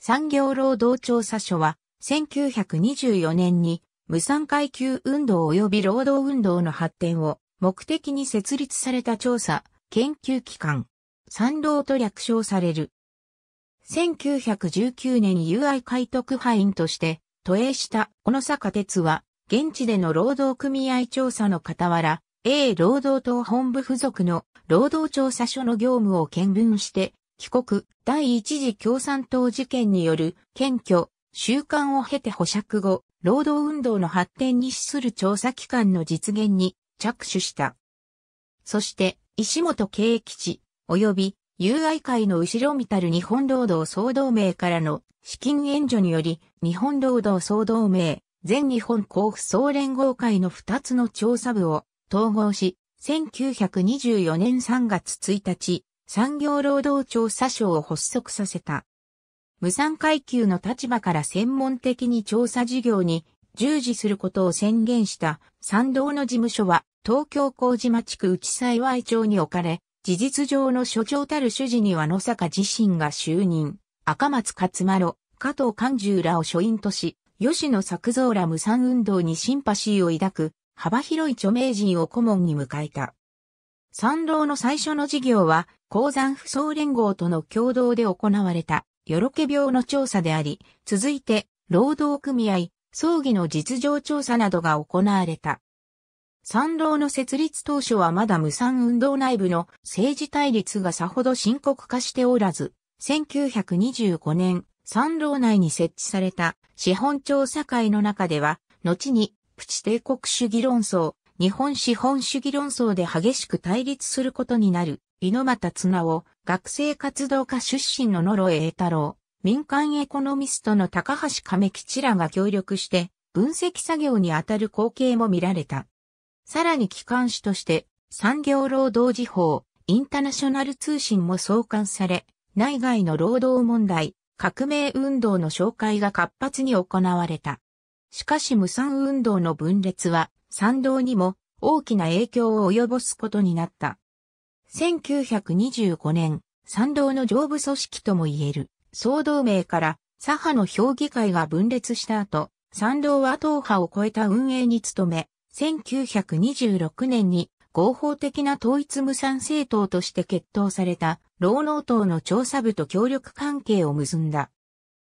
産業労働調査所は、1924年に無産階級運動及び労働運動の発展を目的に設立された調査、研究機関、産労と略称される。1919年に友愛会特派員として、都営した小野坂哲は、現地での労働組合調査の傍ら、英労働党本部付属の労働調査所の業務を見分して、帰国、第一次共産党事件による検挙、習慣を経て保釈後、労働運動の発展に資する調査機関の実現に着手した。そして、石本圭吉、及び、友愛会の後ろ見たる日本労働総同盟からの資金援助により、日本労働総同盟、全日本交付総連合会の2つの調査部を統合し、1924年3月1日、産業労働調査省を発足させた。無産階級の立場から専門的に調査事業に従事することを宣言した賛道の事務所は東京麹町区内幸町に置かれ、事実上の所長たる主事には野坂自身が就任、赤松勝丸、加藤勘十らを所員とし、吉野作造ら無産運動にシンパシーを抱く幅広い著名人を顧問に迎えた。三郎の最初の事業は、鉱山不走連合との共同で行われた、よろけ病の調査であり、続いて、労働組合、葬儀の実情調査などが行われた。三郎の設立当初はまだ無産運動内部の政治対立がさほど深刻化しておらず、1925年、三郎内に設置された資本調査会の中では、後にプチ帝国主義論争、日本資本主義論争で激しく対立することになる、猪俣綱を学生活動家出身の野呂栄太郎、民間エコノミストの高橋亀吉らが協力して、分析作業に当たる光景も見られた。さらに機関紙として、産業労働時報、インターナショナル通信も創刊され、内外の労働問題、革命運動の紹介が活発に行われた。しかし無産運動の分裂は賛同にも大きな影響を及ぼすことになった。1925年、賛同の上部組織とも言える、総同盟から左派の評議会が分裂した後、賛同は党派を超えた運営に努め、1926年に合法的な統一無産政党として決闘された労農党の調査部と協力関係を結んだ。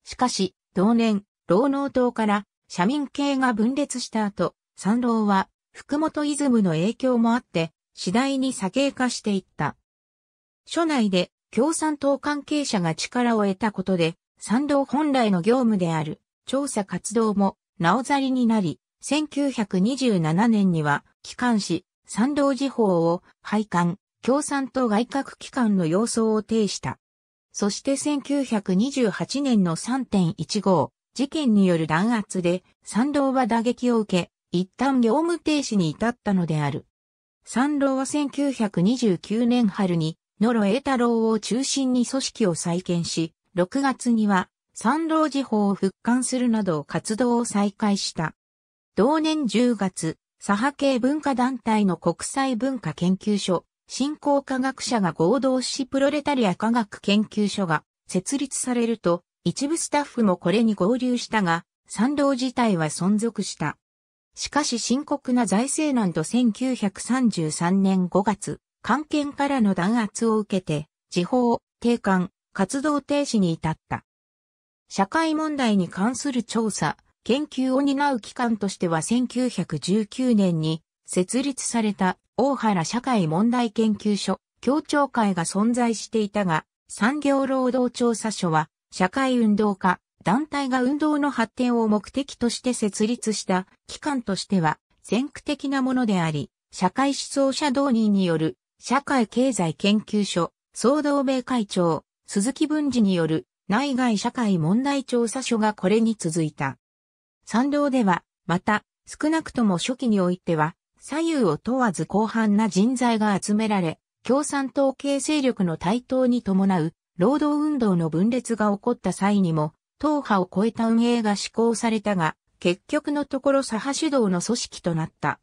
しかし、同年、労農党から社民系が分裂した後、三郎は、福本イズムの影響もあって、次第に左傾化していった。署内で共産党関係者が力を得たことで、賛同本来の業務である調査活動もなおざりになり、1927年には機関紙賛同時報を廃刊、共産党外閣機関の様相を呈した。そして1928年の3.15事件による弾圧で賛同は打撃を受け、一旦業務停止に至ったのである。三郎は1929年春に、野呂栄太郎を中心に組織を再建し、6月には三郎時報を復刊するなど活動を再開した。同年10月、左派系文化団体の国際文化研究所、振興科学者が合同しプロレタリア科学研究所が設立されると、一部スタッフもこれに合流したが、参道自体は存続した。しかし深刻な財政難と1933年5月、官憲からの弾圧を受けて、地方、定官、活動停止に至った。社会問題に関する調査、研究を担う機関としては1919年に設立された大原社会問題研究所、協調会が存在していたが、産業労働調査所は社会運動家、団体が運動の発展を目的として設立した機関としては先駆的なものであり、社会思想者導人による社会経済研究所、総同盟会長、鈴木文治による内外社会問題調査書がこれに続いた。賛同では、また、少なくとも初期においては、左右を問わず広範な人材が集められ、共産党系勢力の台頭に伴う、労働運動の分裂が起こった際にも、党派を超えた運営が施行されたが、結局のところ左派主導の組織となった。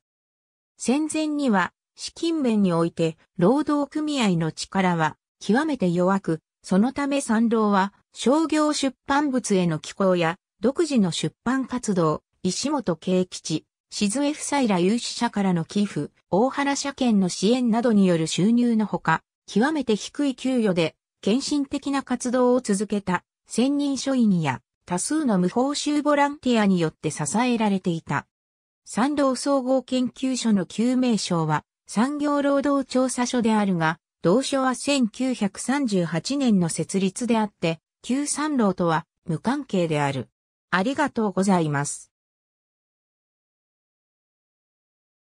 戦前には、資金面において、労働組合の力は、極めて弱く、そのため賛同は、商業出版物への寄稿や、独自の出版活動、石本慶吉、静江夫妻ら有志者からの寄付、大原社権の支援などによる収入のほか、極めて低い給与で、献身的な活動を続けた。専任書院や多数の無報酬ボランティアによって支えられていた。三道総合研究所の救命賞は産業労働調査所であるが、同所は1938年の設立であって、旧三郎とは無関係である。ありがとうございます。